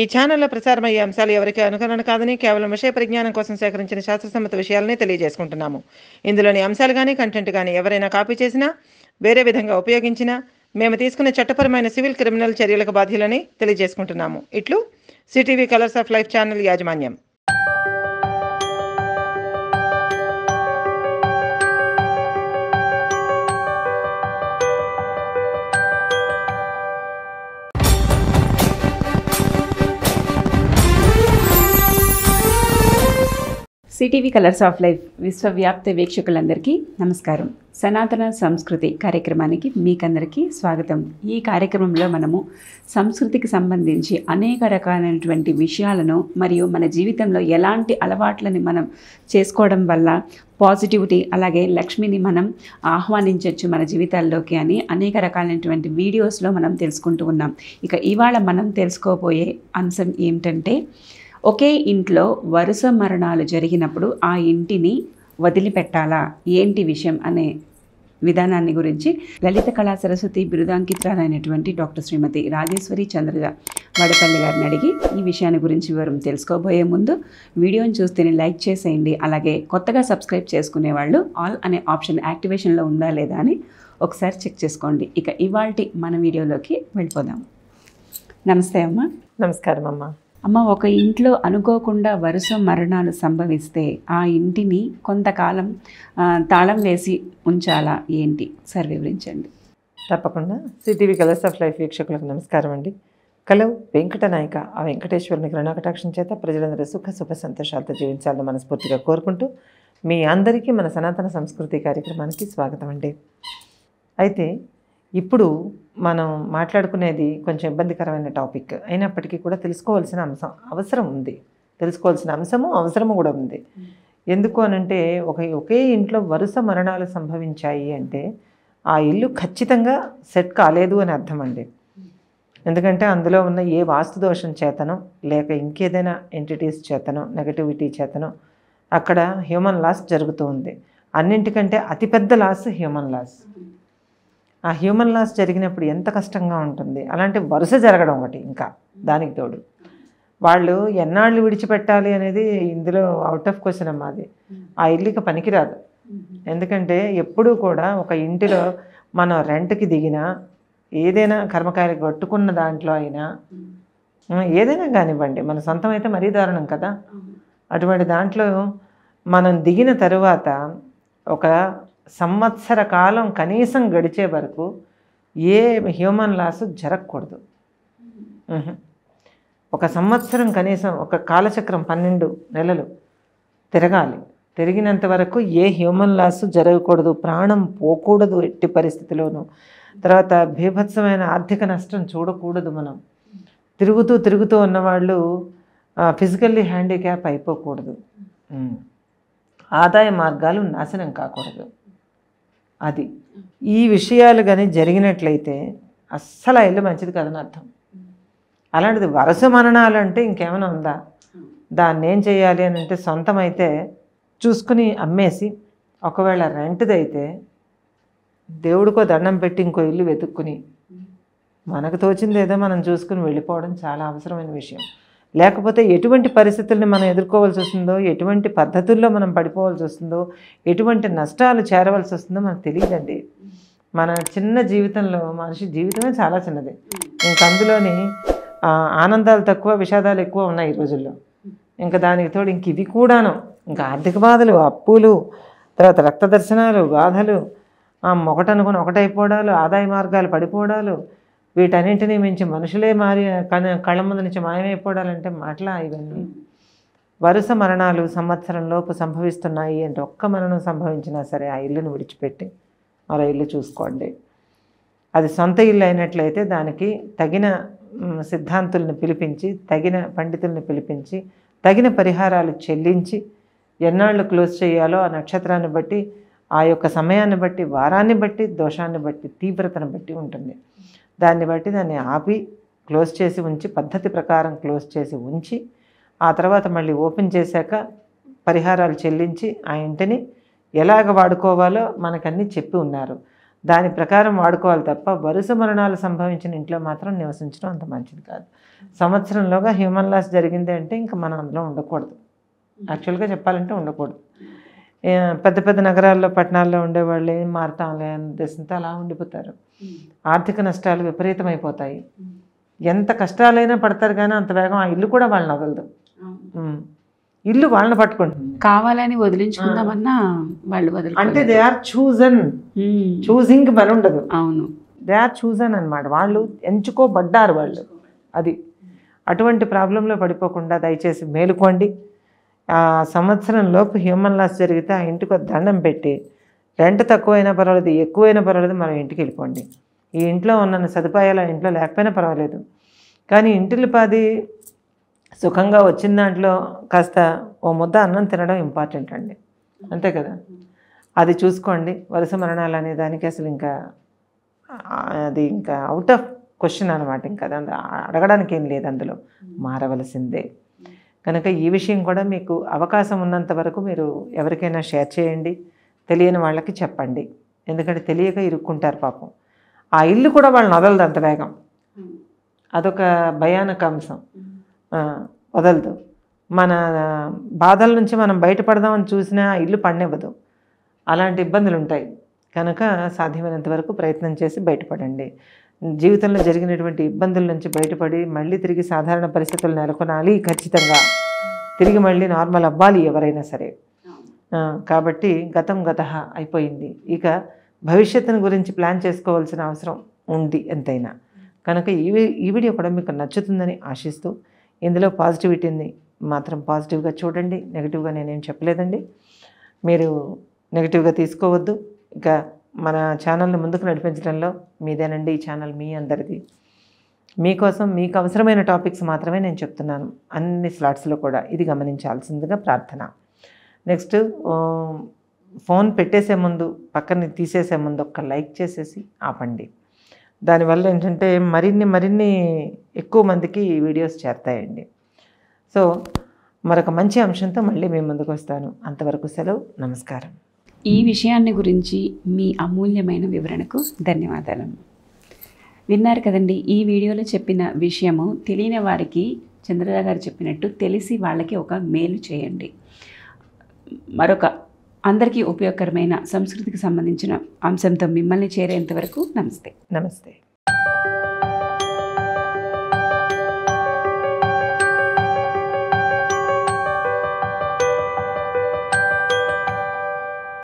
ఈ ఛానల్లో ప్రసారమయ్యే అంశాలు ఎవరికి అనుకరణ కాదని కేవలం విషయ పరిజ్ఞానం కోసం సేకరించిన శాస్త్రసమ్మత విషయాలనే తెలియజేసుకుంటున్నాము ఇందులోని అంశాలు కానీ కంటెంట్ కానీ ఎవరైనా కాపీ చేసినా వేరే విధంగా ఉపయోగించినా మేము తీసుకున్న చట్టపరమైన సివిల్ క్రిమినల్ చర్యలకు బాధ్యులని తెలియజేసుకుంటున్నాము ఇట్లు CTV colours of life channel యాజమాన్యం సిటీవీ కలర్స్ ఆఫ్ లైఫ్ విశ్వవ్యాప్త వీక్షకులందరికీ నమస్కారం సనాతన సంస్కృతి కార్యక్రమానికి మీకందరికీ స్వాగతం ఈ కార్యక్రమంలో మనము సంస్కృతికి సంబంధించి అనేక రకాలైనటువంటి విషయాలను మరియు మన జీవితంలో ఎలాంటి అలవాట్లని మనం చేసుకోవడం వల్ల పాజిటివిటీ అలాగే లక్ష్మిని మనం ఆహ్వానించవచ్చు మన జీవితాల్లోకి అని అనేక రకాలైనటువంటి వీడియోస్లో మనం తెలుసుకుంటూ ఉన్నాం ఇక ఇవాళ మనం తెలుసుకోబోయే అంశం ఏమిటంటే ఒకే ఇంట్లో వరుస మరణాలు జరిగినప్పుడు ఆ ఇంటిని వదిలిపెట్టాలా ఏంటి విషయం అనే విధానాన్ని గురించి లలిత కళా సరస్వతి బిరుదాంకితురాలైనటువంటి డాక్టర్ శ్రీమతి రాజేశ్వరి చంద్ర వడపల్లి గారిని అడిగి ఈ విషయాన్ని గురించి వివరం తెలుసుకోబోయే ముందు వీడియోని చూస్తేనే లైక్ చేసేయండి అలాగే కొత్తగా సబ్స్క్రైబ్ చేసుకునే వాళ్ళు ఆల్ అనే ఆప్షన్ యాక్టివేషన్లో ఉందా లేదా అని ఒకసారి చెక్ చేసుకోండి ఇక ఇవాళ మన వీడియోలోకి వెళ్ళిపోదాం నమస్తే అమ్మ నమస్కారం అమ్మ అమ్మ ఒక ఇంట్లో అనుకోకుండా వరుస మరణాలు సంభవిస్తే ఆ ఇంటిని కొంతకాలం తాళం వేసి ఉంచాలా ఏంటి సార్ వివరించండి తప్పకుండా సిటీవీ కలర్స్ ఆఫ్ లైఫ్ వీక్షకులకు నమస్కారం అండి కలవు వెంకటనాయక ఆ వెంకటేశ్వరుని కరుణాకటాక్షం చేత ప్రజలందరూ సుఖ సుఖ సంతోషాలతో జీవించాలని మనస్ఫూర్తిగా కోరుకుంటూ మీ అందరికీ మన సనాతన సంస్కృతి కార్యక్రమానికి స్వాగతం అండి అయితే ఇప్పుడు మనం మాట్లాడుకునేది కొంచెం ఇబ్బందికరమైన టాపిక్ అయినప్పటికీ కూడా తెలుసుకోవాల్సిన అంశం అవసరం ఉంది తెలుసుకోవాల్సిన అంశము అవసరము కూడా ఉంది ఎందుకు అనంటే ఒక ఒకే ఇంట్లో వరుస మరణాలు సంభవించాయి అంటే ఆ ఇల్లు ఖచ్చితంగా సెట్ కాలేదు అని అర్థం అండి ఎందుకంటే అందులో ఉన్న ఏ వాస్తు దోషం చేతనో లేక ఇంకేదైనా ఎంటిటీస్ చేతనో నెగటివిటీ చేతనో అక్కడ హ్యూమన్ లాస్ జరుగుతూ ఉంది అన్నింటికంటే అతిపెద్ద లాస్ హ్యూమన్ లాస్ ఆ హ్యూమన్ లాస్ జరిగినప్పుడు ఎంత కష్టంగా ఉంటుంది అలాంటి వరుస జరగడం ఒకటి ఇంకా దానికి తోడు వాళ్ళు ఎన్నాళ్ళు విడిచిపెట్టాలి అనేది ఇందులో అవుట్ ఆఫ్ క్వశ్చన్ అమ్మా అది ఆ ఇల్లుకి పనికిరాదు ఎందుకంటే ఎప్పుడూ కూడా ఒక ఇంటిలో మనం రెంట్కి దిగినా ఏదైనా కర్మకాయలు కట్టుకున్న దాంట్లో అయినా ఏదైనా కానివ్వండి మన సొంతం అయితే మరీ దారుణం కదా అటువంటి దాంట్లో మనం దిగిన తరువాత ఒక సంవత్సర కాలం కనీసం గడిచే వరకు ఏ హ్యూమన్ లాస్ జరగకూడదు ఒక సంవత్సరం కనీసం ఒక కాలచక్రం పన్నెండు నెలలు తిరగాలి తిరిగినంత వరకు ఏ హ్యూమన్ లాస్ జరగకూడదు ప్రాణం పోకూడదు ఎట్టి పరిస్థితిలోనూ తర్వాత బీభత్సమైన ఆర్థిక నష్టం చూడకూడదు మనం తిరుగుతూ తిరుగుతూ ఉన్నవాళ్ళు ఫిజికల్లీ హ్యాండిక్యాప్ అయిపోకూడదు ఆదాయ మార్గాలు నాశనం కాకూడదు అది ఈ విషయాలు కానీ జరిగినట్లయితే అస్సలు ఇల్లు మంచిది కదని అర్థం అలాంటిది వరుస మరణాలు అంటే ఇంకేమైనా ఉందా దాన్ని ఏం చేయాలి అని అంటే సొంతమైతే చూసుకుని అమ్మేసి ఒకవేళ రెంట్దైతే దేవుడికో దండం పెట్టి ఇంకో ఇల్లు వెతుక్కుని మనకు తోచింది ఏదో మనం చూసుకుని వెళ్ళిపోవడం చాలా అవసరమైన విషయం లేకపోతే ఎటువంటి పరిస్థితుల్ని మనం ఎదుర్కోవాల్సి వస్తుందో ఎటువంటి పద్ధతుల్లో మనం పడిపోవాల్సి వస్తుందో ఎటువంటి నష్టాలు చేరవలసి వస్తుందో మనకు తెలియదండి మన చిన్న జీవితంలో మనిషి జీవితమే చాలా చిన్నది ఇంక అందులోని ఆనందాలు తక్కువ విషాదాలు ఎక్కువ ఉన్నాయి ఈ రోజుల్లో ఇంకా దానికి తోడు ఇంక ఇవి కూడాను ఇంకా ఆర్థిక బాధలు అప్పులు తర్వాత రక్త దర్శనాలు బాధలు మొకటనుకుని ఒకటైపోవడాలు ఆదాయ మార్గాలు పడిపోవడాలు వీటన్నింటినీ మించి మనుషులే మారి కళ్ళ ముందు నుంచి మాయమైపోవడాలంటే మాటల ఇవన్నీ వరుస మరణాలు సంవత్సరంలోపు సంభవిస్తున్నాయి అంటే ఒక్క మరణం సంభవించినా సరే ఆ ఇల్లును విడిచిపెట్టి మరో ఇల్లు చూసుకోండి అది సొంత ఇల్లు అయినట్లయితే దానికి తగిన సిద్ధాంతుల్ని పిలిపించి తగిన పండితుల్ని పిలిపించి తగిన పరిహారాలు చెల్లించి ఎన్నాళ్ళు క్లోజ్ చేయాలో ఆ నక్షత్రాన్ని బట్టి ఆ యొక్క సమయాన్ని బట్టి వారాన్ని బట్టి దోషాన్ని బట్టి తీవ్రతను బట్టి ఉంటుంది దాన్ని బట్టి దాన్ని ఆపి క్లోజ్ చేసి ఉంచి పద్ధతి ప్రకారం క్లోజ్ చేసి ఉంచి ఆ తర్వాత మళ్ళీ ఓపెన్ చేశాక పరిహారాలు చెల్లించి ఆ ఇంటిని ఎలాగ వాడుకోవాలో మనకన్నీ చెప్పి ఉన్నారు దాని ప్రకారం వాడుకోవాలి తప్ప వరుస మరణాలు సంభవించిన ఇంట్లో మాత్రం నివసించడం అంత మంచిది కాదు సంవత్సరంలోగా హ్యూమన్ లాస్ జరిగింది అంటే ఇంకా మనం అందులో ఉండకూడదు యాక్చువల్గా చెప్పాలంటే ఉండకూడదు పెద్ద పెద్ద నగరాల్లో పట్టణాల్లో ఉండేవాళ్ళు ఏం మారుతాంలే అనే అలా ఉండిపోతారు ఆర్థిక నష్టాలు విపరీతమైపోతాయి ఎంత కష్టాలైనా పడతారు కానీ అంత వేగం ఆ ఇల్లు కూడా వాళ్ళని వదలదు ఇల్లు వాళ్ళని పట్టుకుంటుంది కావాలని వదిలించుకుందామన్నా వాళ్ళు వదిలి అంటే దే ఆర్ చూజన్ చూజింగ్ పని ఉండదు అవును దే ఆర్ చూజన్ అనమాట వాళ్ళు ఎంచుకోబడ్డారు వాళ్ళు అది అటువంటి ప్రాబ్లంలో పడిపోకుండా దయచేసి మేలుకోండి ఆ సంవత్సరంలోపు హ్యూమన్ లాస్ జరిగితే ఆ ఇంటికి దండం పెట్టి రెంట్ తక్కువైనా పర్వాలేదు ఎక్కువైనా పర్వాలేదు మనం ఇంటికి వెళ్ళిపోండి ఈ ఇంట్లో ఉన్న సదుపాయాలు ఆ ఇంట్లో లేకపోయినా పర్వాలేదు కానీ పాది సుఖంగా వచ్చిన దాంట్లో కాస్త ఓ ముద్ద అన్నం తినడం ఇంపార్టెంట్ అండి అంతే కదా అది చూసుకోండి వరుస మరణాలు అనే దానికి అసలు ఇంకా అది ఇంకా అవుట్ ఆఫ్ క్వశ్చన్ అనమాట ఇంకా అడగడానికి ఏం లేదు అందులో మారవలసిందే కనుక ఈ విషయం కూడా మీకు అవకాశం ఉన్నంత వరకు మీరు ఎవరికైనా షేర్ చేయండి తెలియని వాళ్ళకి చెప్పండి ఎందుకంటే తెలియక ఇరుక్కుంటారు పాపం ఆ ఇల్లు కూడా వాళ్ళని వదలదు అంత వేగం అదొక భయానక అంశం వదలదు మన బాధల నుంచి మనం బయటపడదామని చూసినా ఇల్లు పండివ్వదు అలాంటి ఇబ్బందులు ఉంటాయి కనుక సాధ్యమైనంత వరకు ప్రయత్నం చేసి బయటపడండి జీవితంలో జరిగినటువంటి ఇబ్బందుల నుంచి బయటపడి మళ్ళీ తిరిగి సాధారణ పరిస్థితులు నెలకొనాలి ఖచ్చితంగా తిరిగి మళ్ళీ నార్మల్ అవ్వాలి ఎవరైనా సరే కాబట్టి గతం గత అయిపోయింది ఇక భవిష్యత్తును గురించి ప్లాన్ చేసుకోవాల్సిన అవసరం ఉంది ఎంతైనా కనుక ఈ వీడియో కూడా మీకు నచ్చుతుందని ఆశిస్తూ ఇందులో పాజిటివిటీని మాత్రం పాజిటివ్గా చూడండి నెగిటివ్గా నేనేం చెప్పలేదండి మీరు నెగిటివ్గా తీసుకోవద్దు ఇక మన ఛానల్ని ముందుకు నడిపించడంలో మీదేనండి ఈ ఛానల్ మీ అందరిది మీకోసం మీకు అవసరమైన టాపిక్స్ మాత్రమే నేను చెప్తున్నాను అన్ని స్లాట్స్లో కూడా ఇది గమనించాల్సిందిగా ప్రార్థన నెక్స్ట్ ఫోన్ పెట్టేసే ముందు పక్కన తీసేసే ముందు ఒక్క లైక్ చేసేసి ఆపండి దానివల్ల ఏంటంటే మరిన్ని మరిన్ని ఎక్కువ మందికి ఈ వీడియోస్ చేస్తాయండి సో మరొక మంచి అంశంతో మళ్ళీ మేము ముందుకు వస్తాను అంతవరకు సెలవు నమస్కారం ఈ విషయాన్ని గురించి మీ అమూల్యమైన వివరణకు ధన్యవాదాలు విన్నారు కదండి ఈ వీడియోలో చెప్పిన విషయము తెలియని వారికి చంద్రరావు గారు చెప్పినట్టు తెలిసి వాళ్ళకి ఒక మేలు చేయండి మరొక అందరికీ ఉపయోగకరమైన సంస్కృతికి సంబంధించిన అంశంతో మిమ్మల్ని చేరేంత వరకు నమస్తే నమస్తే